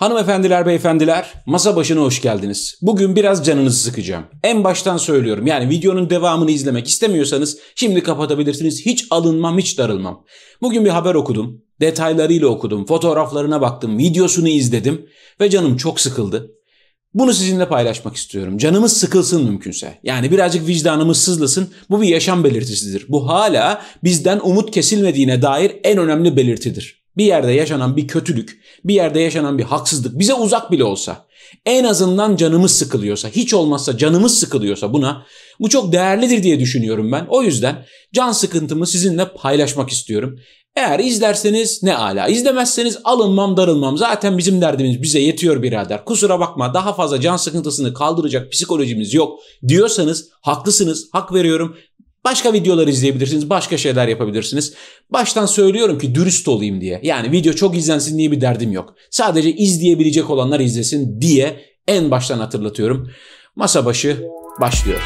Hanımefendiler, beyefendiler, masa başına hoş geldiniz. Bugün biraz canınızı sıkacağım. En baştan söylüyorum yani videonun devamını izlemek istemiyorsanız şimdi kapatabilirsiniz. Hiç alınmam, hiç darılmam. Bugün bir haber okudum. Detaylarıyla okudum, fotoğraflarına baktım, videosunu izledim ve canım çok sıkıldı. Bunu sizinle paylaşmak istiyorum. Canımız sıkılsın mümkünse. Yani birazcık vicdanımız sızlasın. Bu bir yaşam belirtisidir. Bu hala bizden umut kesilmediğine dair en önemli belirtidir bir yerde yaşanan bir kötülük, bir yerde yaşanan bir haksızlık bize uzak bile olsa, en azından canımız sıkılıyorsa, hiç olmazsa canımız sıkılıyorsa buna bu çok değerlidir diye düşünüyorum ben. O yüzden can sıkıntımı sizinle paylaşmak istiyorum. Eğer izlerseniz ne ala, izlemezseniz alınmam darılmam zaten bizim derdimiz bize yetiyor birader. Kusura bakma daha fazla can sıkıntısını kaldıracak psikolojimiz yok diyorsanız haklısınız, hak veriyorum Başka videolar izleyebilirsiniz, başka şeyler yapabilirsiniz. Baştan söylüyorum ki dürüst olayım diye. Yani video çok izlensin diye bir derdim yok. Sadece izleyebilecek olanlar izlesin diye en baştan hatırlatıyorum. Masa başı başlıyor.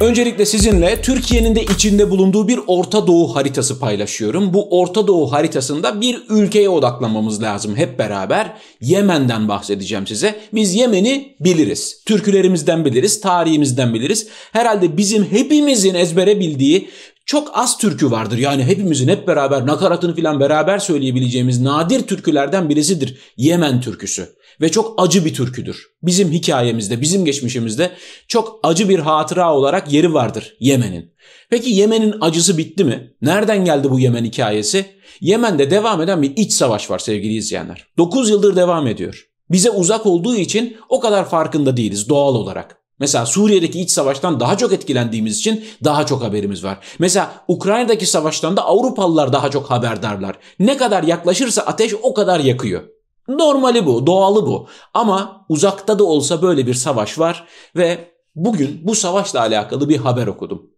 Öncelikle sizinle Türkiye'nin de içinde bulunduğu bir Orta Doğu haritası paylaşıyorum. Bu Orta Doğu haritasında bir ülkeye odaklanmamız lazım hep beraber. Yemen'den bahsedeceğim size. Biz Yemen'i biliriz. Türkülerimizden biliriz, tarihimizden biliriz. Herhalde bizim hepimizin ezbere bildiği çok az türkü vardır. Yani hepimizin hep beraber nakaratını filan beraber söyleyebileceğimiz nadir türkülerden birisidir Yemen türküsü. Ve çok acı bir türküdür. Bizim hikayemizde, bizim geçmişimizde çok acı bir hatıra olarak yeri vardır Yemen'in. Peki Yemen'in acısı bitti mi? Nereden geldi bu Yemen hikayesi? Yemen'de devam eden bir iç savaş var sevgili izleyenler. 9 yıldır devam ediyor. Bize uzak olduğu için o kadar farkında değiliz doğal olarak. Mesela Suriye'deki iç savaştan daha çok etkilendiğimiz için daha çok haberimiz var. Mesela Ukrayna'daki savaştan da Avrupalılar daha çok haberdarlar. Ne kadar yaklaşırsa ateş o kadar yakıyor. Normali bu, doğalı bu. Ama uzakta da olsa böyle bir savaş var ve bugün bu savaşla alakalı bir haber okudum.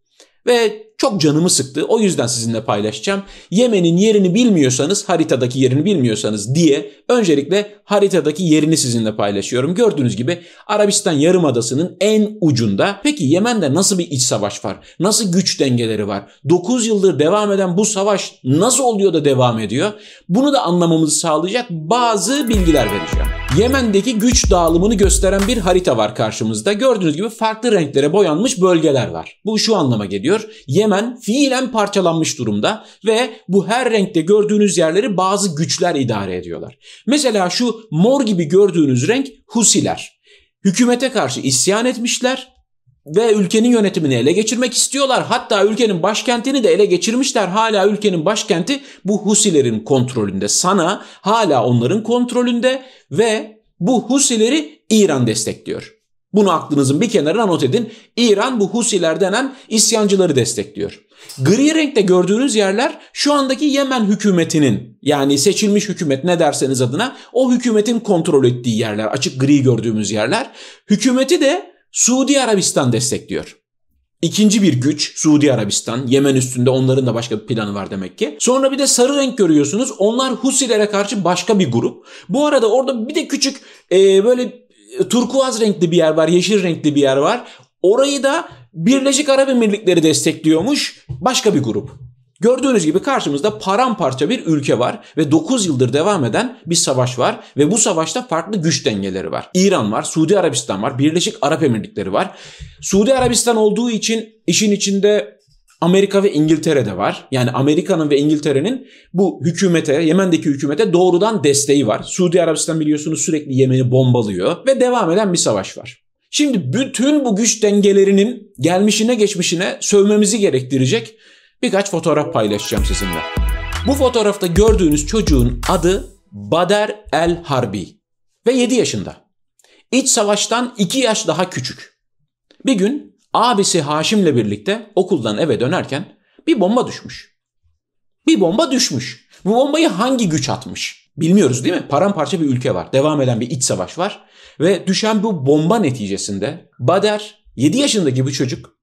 Ve çok canımı sıktı. O yüzden sizinle paylaşacağım. Yemen'in yerini bilmiyorsanız, haritadaki yerini bilmiyorsanız diye öncelikle haritadaki yerini sizinle paylaşıyorum. Gördüğünüz gibi Arabistan Yarımadası'nın en ucunda. Peki Yemen'de nasıl bir iç savaş var? Nasıl güç dengeleri var? 9 yıldır devam eden bu savaş nasıl oluyor da devam ediyor? Bunu da anlamamızı sağlayacak bazı bilgiler vereceğim. Yemen'deki güç dağılımını gösteren bir harita var karşımızda. Gördüğünüz gibi farklı renklere boyanmış bölgeler var. Bu şu anlama geliyor. Yemen fiilen parçalanmış durumda ve bu her renkte gördüğünüz yerleri bazı güçler idare ediyorlar. Mesela şu mor gibi gördüğünüz renk Husiler. Hükümete karşı isyan etmişler ve ülkenin yönetimini ele geçirmek istiyorlar. Hatta ülkenin başkentini de ele geçirmişler. Hala ülkenin başkenti bu Husilerin kontrolünde. Sana hala onların kontrolünde ve bu Husileri İran destekliyor. Bunu aklınızın bir kenarına not edin. İran bu Husiler denen isyancıları destekliyor. Gri renkte gördüğünüz yerler şu andaki Yemen hükümetinin yani seçilmiş hükümet ne derseniz adına o hükümetin kontrol ettiği yerler. Açık gri gördüğümüz yerler. Hükümeti de Suudi Arabistan destekliyor. İkinci bir güç Suudi Arabistan. Yemen üstünde onların da başka bir planı var demek ki. Sonra bir de sarı renk görüyorsunuz. Onlar Husilere karşı başka bir grup. Bu arada orada bir de küçük e, böyle e, turkuaz renkli bir yer var. Yeşil renkli bir yer var. Orayı da Birleşik Arap Emirlikleri destekliyormuş. Başka bir grup. Gördüğünüz gibi karşımızda paramparça bir ülke var ve 9 yıldır devam eden bir savaş var ve bu savaşta farklı güç dengeleri var. İran var, Suudi Arabistan var, Birleşik Arap Emirlikleri var. Suudi Arabistan olduğu için işin içinde Amerika ve İngiltere de var. Yani Amerika'nın ve İngiltere'nin bu hükümete, Yemen'deki hükümete doğrudan desteği var. Suudi Arabistan biliyorsunuz sürekli Yemen'i bombalıyor ve devam eden bir savaş var. Şimdi bütün bu güç dengelerinin gelmişine geçmişine sövmemizi gerektirecek birkaç fotoğraf paylaşacağım sizinle. Bu fotoğrafta gördüğünüz çocuğun adı Bader El Harbi ve 7 yaşında. İç savaştan 2 yaş daha küçük. Bir gün abisi Haşim'le birlikte okuldan eve dönerken bir bomba düşmüş. Bir bomba düşmüş. Bu bombayı hangi güç atmış? Bilmiyoruz değil mi? Paramparça bir ülke var. Devam eden bir iç savaş var. Ve düşen bu bomba neticesinde Bader 7 yaşındaki bu çocuk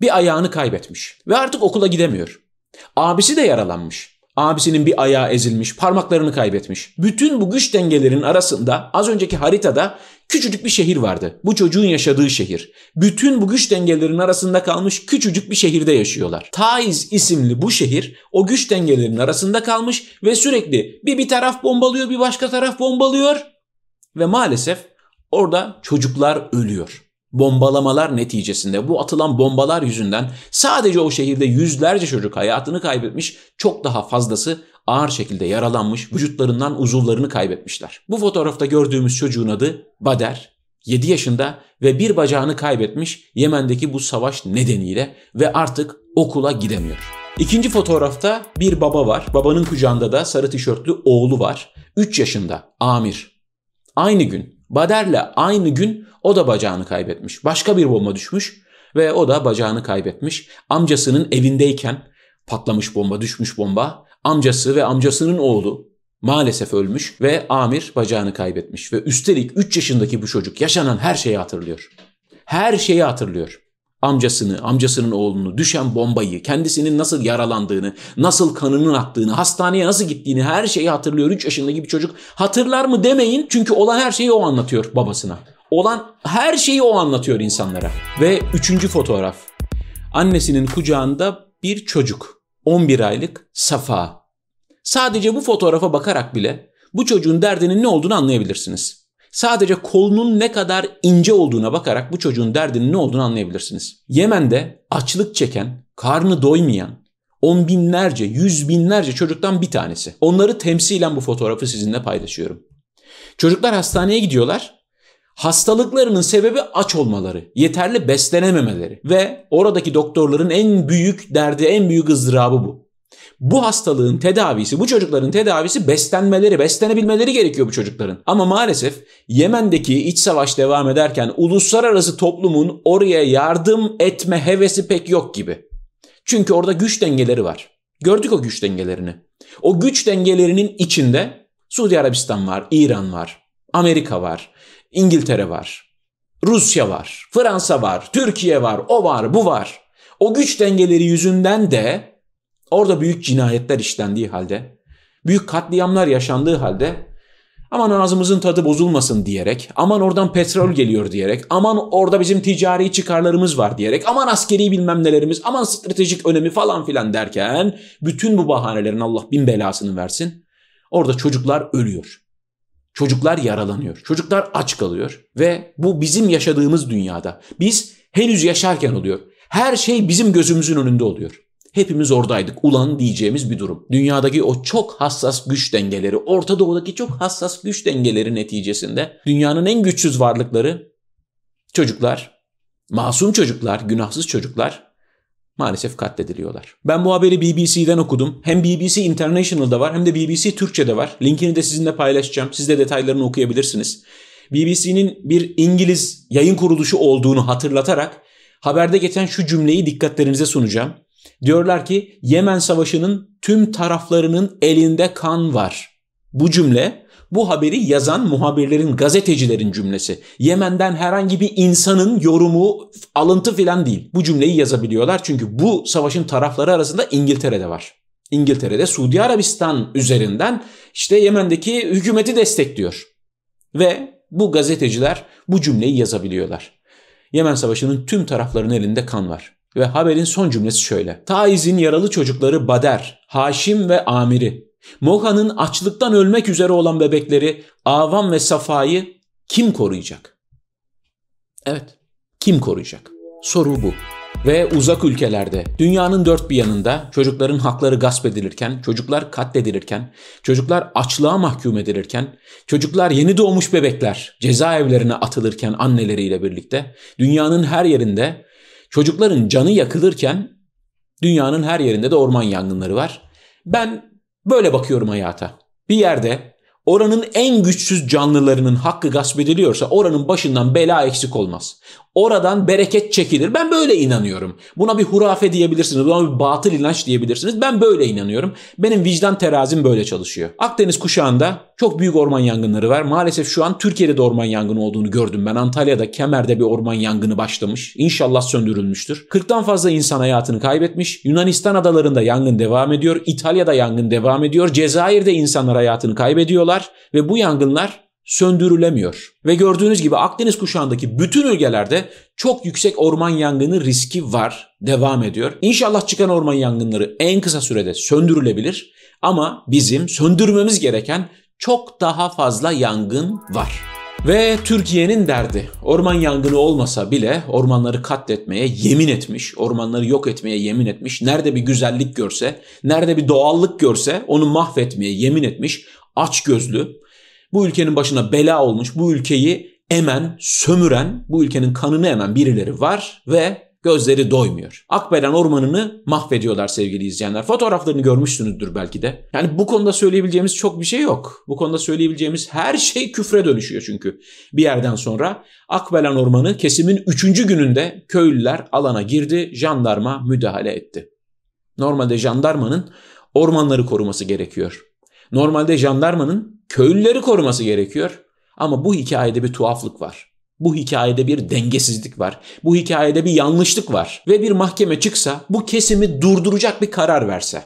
bir ayağını kaybetmiş ve artık okula gidemiyor. Abisi de yaralanmış. Abisinin bir ayağı ezilmiş, parmaklarını kaybetmiş. Bütün bu güç dengelerinin arasında az önceki haritada küçücük bir şehir vardı. Bu çocuğun yaşadığı şehir. Bütün bu güç dengelerinin arasında kalmış küçücük bir şehirde yaşıyorlar. Taiz isimli bu şehir o güç dengelerinin arasında kalmış ve sürekli bir bir taraf bombalıyor, bir başka taraf bombalıyor ve maalesef orada çocuklar ölüyor bombalamalar neticesinde bu atılan bombalar yüzünden sadece o şehirde yüzlerce çocuk hayatını kaybetmiş, çok daha fazlası ağır şekilde yaralanmış, vücutlarından uzuvlarını kaybetmişler. Bu fotoğrafta gördüğümüz çocuğun adı Bader. 7 yaşında ve bir bacağını kaybetmiş Yemen'deki bu savaş nedeniyle ve artık okula gidemiyor. İkinci fotoğrafta bir baba var. Babanın kucağında da sarı tişörtlü oğlu var. 3 yaşında Amir. Aynı gün Bader'le aynı gün o da bacağını kaybetmiş. Başka bir bomba düşmüş ve o da bacağını kaybetmiş. Amcasının evindeyken patlamış bomba, düşmüş bomba. Amcası ve amcasının oğlu maalesef ölmüş ve Amir bacağını kaybetmiş ve üstelik 3 yaşındaki bu çocuk yaşanan her şeyi hatırlıyor. Her şeyi hatırlıyor. Amcasını, amcasının oğlunu, düşen bombayı, kendisinin nasıl yaralandığını, nasıl kanının attığını, hastaneye nasıl gittiğini her şeyi hatırlıyor. 3 yaşındaki bir çocuk hatırlar mı demeyin çünkü olan her şeyi o anlatıyor babasına. Olan her şeyi o anlatıyor insanlara. Ve üçüncü fotoğraf. Annesinin kucağında bir çocuk. 11 aylık Safa. Sadece bu fotoğrafa bakarak bile bu çocuğun derdinin ne olduğunu anlayabilirsiniz. Sadece kolunun ne kadar ince olduğuna bakarak bu çocuğun derdinin ne olduğunu anlayabilirsiniz. Yemen'de açlık çeken, karnı doymayan, on binlerce, yüz binlerce çocuktan bir tanesi. Onları temsilen bu fotoğrafı sizinle paylaşıyorum. Çocuklar hastaneye gidiyorlar Hastalıklarının sebebi aç olmaları, yeterli beslenememeleri ve oradaki doktorların en büyük derdi, en büyük ızdırabı bu. Bu hastalığın tedavisi, bu çocukların tedavisi beslenmeleri, beslenebilmeleri gerekiyor bu çocukların. Ama maalesef Yemen'deki iç savaş devam ederken uluslararası toplumun oraya yardım etme hevesi pek yok gibi. Çünkü orada güç dengeleri var. Gördük o güç dengelerini. O güç dengelerinin içinde Suudi Arabistan var, İran var, Amerika var, İngiltere var. Rusya var. Fransa var. Türkiye var. O var, bu var. O güç dengeleri yüzünden de orada büyük cinayetler işlendiği halde, büyük katliamlar yaşandığı halde aman ağzımızın tadı bozulmasın diyerek, aman oradan petrol geliyor diyerek, aman orada bizim ticari çıkarlarımız var diyerek, aman askeri bilmem nelerimiz, aman stratejik önemi falan filan derken bütün bu bahanelerin Allah bin belasını versin. Orada çocuklar ölüyor. Çocuklar yaralanıyor. Çocuklar aç kalıyor ve bu bizim yaşadığımız dünyada. Biz henüz yaşarken oluyor. Her şey bizim gözümüzün önünde oluyor. Hepimiz oradaydık. Ulan diyeceğimiz bir durum. Dünyadaki o çok hassas güç dengeleri, Orta Doğu'daki çok hassas güç dengeleri neticesinde dünyanın en güçsüz varlıkları çocuklar, masum çocuklar, günahsız çocuklar maalesef katlediliyorlar. Ben bu haberi BBC'den okudum. Hem BBC International'da var hem de BBC Türkçe'de var. Linkini de sizinle paylaşacağım. Siz de detaylarını okuyabilirsiniz. BBC'nin bir İngiliz yayın kuruluşu olduğunu hatırlatarak haberde geçen şu cümleyi dikkatlerinize sunacağım. Diyorlar ki Yemen Savaşı'nın tüm taraflarının elinde kan var. Bu cümle bu haberi yazan muhabirlerin, gazetecilerin cümlesi. Yemen'den herhangi bir insanın yorumu, alıntı filan değil. Bu cümleyi yazabiliyorlar çünkü bu savaşın tarafları arasında İngiltere'de var. İngiltere'de Suudi Arabistan üzerinden işte Yemen'deki hükümeti destekliyor. Ve bu gazeteciler bu cümleyi yazabiliyorlar. Yemen Savaşı'nın tüm taraflarının elinde kan var. Ve haberin son cümlesi şöyle. Taiz'in yaralı çocukları Bader, Haşim ve Amiri Moha'nın açlıktan ölmek üzere olan bebekleri Avam ve Safa'yı kim koruyacak? Evet, kim koruyacak? Soru bu. Ve uzak ülkelerde, dünyanın dört bir yanında çocukların hakları gasp edilirken, çocuklar katledilirken, çocuklar açlığa mahkum edilirken, çocuklar yeni doğmuş bebekler cezaevlerine atılırken anneleriyle birlikte, dünyanın her yerinde çocukların canı yakılırken, dünyanın her yerinde de orman yangınları var. Ben Böyle bakıyorum hayata. Bir yerde oranın en güçsüz canlılarının hakkı gasp ediliyorsa oranın başından bela eksik olmaz. Oradan bereket çekilir. Ben böyle inanıyorum. Buna bir hurafe diyebilirsiniz. Buna bir batıl inanç diyebilirsiniz. Ben böyle inanıyorum. Benim vicdan terazim böyle çalışıyor. Akdeniz kuşağında çok büyük orman yangınları var. Maalesef şu an Türkiye'de de orman yangını olduğunu gördüm ben. Antalya'da Kemer'de bir orman yangını başlamış. İnşallah söndürülmüştür. 40'tan fazla insan hayatını kaybetmiş. Yunanistan adalarında yangın devam ediyor. İtalya'da yangın devam ediyor. Cezayir'de insanlar hayatını kaybediyorlar ve bu yangınlar söndürülemiyor. Ve gördüğünüz gibi Akdeniz kuşağındaki bütün ülkelerde çok yüksek orman yangını riski var, devam ediyor. İnşallah çıkan orman yangınları en kısa sürede söndürülebilir ama bizim söndürmemiz gereken çok daha fazla yangın var. Ve Türkiye'nin derdi orman yangını olmasa bile ormanları katletmeye yemin etmiş, ormanları yok etmeye yemin etmiş, nerede bir güzellik görse, nerede bir doğallık görse onu mahvetmeye yemin etmiş, aç gözlü, bu ülkenin başına bela olmuş, bu ülkeyi emen, sömüren, bu ülkenin kanını emen birileri var ve gözleri doymuyor. Akbelen ormanını mahvediyorlar sevgili izleyenler. Fotoğraflarını görmüşsünüzdür belki de. Yani bu konuda söyleyebileceğimiz çok bir şey yok. Bu konuda söyleyebileceğimiz her şey küfre dönüşüyor çünkü. Bir yerden sonra Akbelen ormanı kesimin 3. gününde köylüler alana girdi, jandarma müdahale etti. Normalde jandarmanın ormanları koruması gerekiyor. Normalde jandarmanın köylüleri koruması gerekiyor. Ama bu hikayede bir tuhaflık var. Bu hikayede bir dengesizlik var. Bu hikayede bir yanlışlık var. Ve bir mahkeme çıksa bu kesimi durduracak bir karar verse.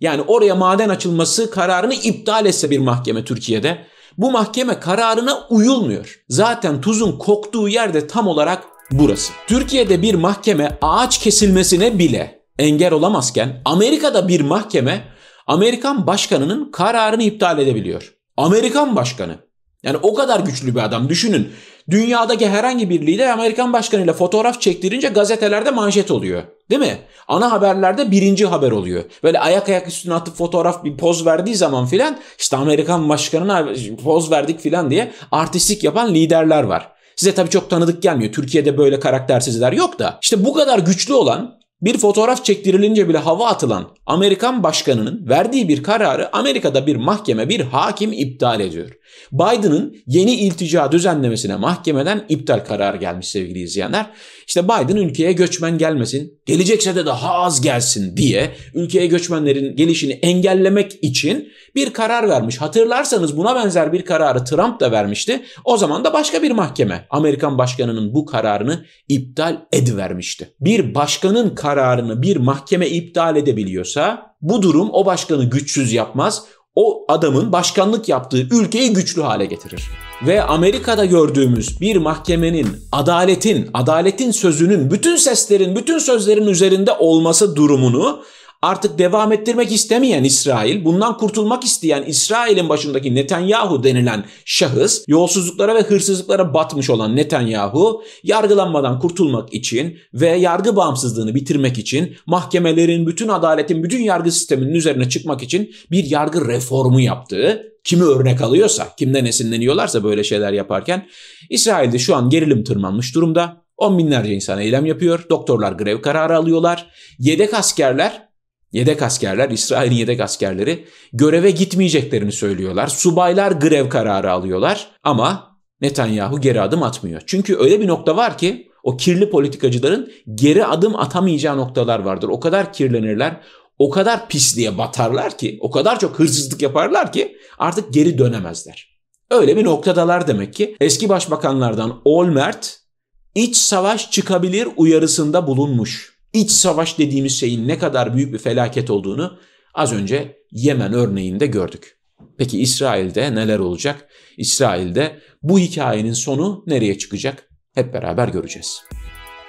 Yani oraya maden açılması kararını iptal etse bir mahkeme Türkiye'de bu mahkeme kararına uyulmuyor. Zaten tuzun koktuğu yerde tam olarak burası. Türkiye'de bir mahkeme ağaç kesilmesine bile engel olamazken Amerika'da bir mahkeme Amerikan başkanının kararını iptal edebiliyor. Amerikan başkanı. Yani o kadar güçlü bir adam düşünün. Dünyadaki herhangi bir lider Amerikan başkanıyla fotoğraf çektirince gazetelerde manşet oluyor. Değil mi? Ana haberlerde birinci haber oluyor. Böyle ayak ayak üstüne atıp fotoğraf bir poz verdiği zaman filan işte Amerikan başkanına poz verdik filan diye artistik yapan liderler var. Size tabii çok tanıdık gelmiyor. Türkiye'de böyle karaktersizler yok da. İşte bu kadar güçlü olan bir fotoğraf çektirilince bile hava atılan Amerikan başkanının verdiği bir kararı Amerika'da bir mahkeme, bir hakim iptal ediyor. Biden'ın yeni iltica düzenlemesine mahkemeden iptal kararı gelmiş sevgili izleyenler. İşte Biden ülkeye göçmen gelmesin, gelecekse de daha az gelsin diye ülkeye göçmenlerin gelişini engellemek için bir karar vermiş. Hatırlarsanız buna benzer bir kararı Trump da vermişti. O zaman da başka bir mahkeme Amerikan başkanının bu kararını iptal edivermişti. Bir başkanın kararını bir mahkeme iptal edebiliyorsa bu durum o başkanı güçsüz yapmaz, o adamın başkanlık yaptığı ülkeyi güçlü hale getirir. Ve Amerika'da gördüğümüz bir mahkemenin adaletin, adaletin sözünün, bütün seslerin, bütün sözlerin üzerinde olması durumunu artık devam ettirmek istemeyen İsrail, bundan kurtulmak isteyen İsrail'in başındaki Netanyahu denilen şahıs, yolsuzluklara ve hırsızlıklara batmış olan Netanyahu, yargılanmadan kurtulmak için ve yargı bağımsızlığını bitirmek için, mahkemelerin, bütün adaletin, bütün yargı sisteminin üzerine çıkmak için bir yargı reformu yaptığı, kimi örnek alıyorsa, kimden esinleniyorlarsa böyle şeyler yaparken, İsrail'de şu an gerilim tırmanmış durumda. On binlerce insan eylem yapıyor. Doktorlar grev kararı alıyorlar. Yedek askerler Yedek askerler, İsrail'in yedek askerleri göreve gitmeyeceklerini söylüyorlar. Subaylar grev kararı alıyorlar ama Netanyahu geri adım atmıyor. Çünkü öyle bir nokta var ki o kirli politikacıların geri adım atamayacağı noktalar vardır. O kadar kirlenirler, o kadar pisliğe batarlar ki, o kadar çok hırsızlık yaparlar ki artık geri dönemezler. Öyle bir noktadalar demek ki. Eski başbakanlardan Olmert iç savaş çıkabilir uyarısında bulunmuş iç savaş dediğimiz şeyin ne kadar büyük bir felaket olduğunu az önce Yemen örneğinde gördük. Peki İsrail'de neler olacak? İsrail'de bu hikayenin sonu nereye çıkacak? Hep beraber göreceğiz.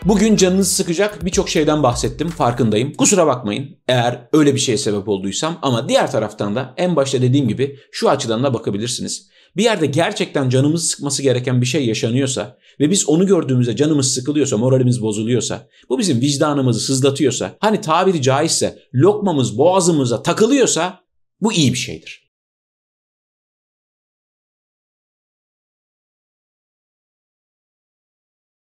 Bugün canınızı sıkacak birçok şeyden bahsettim, farkındayım. Kusura bakmayın eğer öyle bir şeye sebep olduysam ama diğer taraftan da en başta dediğim gibi şu açıdan da bakabilirsiniz. Bir yerde gerçekten canımızı sıkması gereken bir şey yaşanıyorsa ve biz onu gördüğümüzde canımız sıkılıyorsa, moralimiz bozuluyorsa, bu bizim vicdanımızı sızlatıyorsa, hani tabiri caizse lokmamız boğazımıza takılıyorsa bu iyi bir şeydir.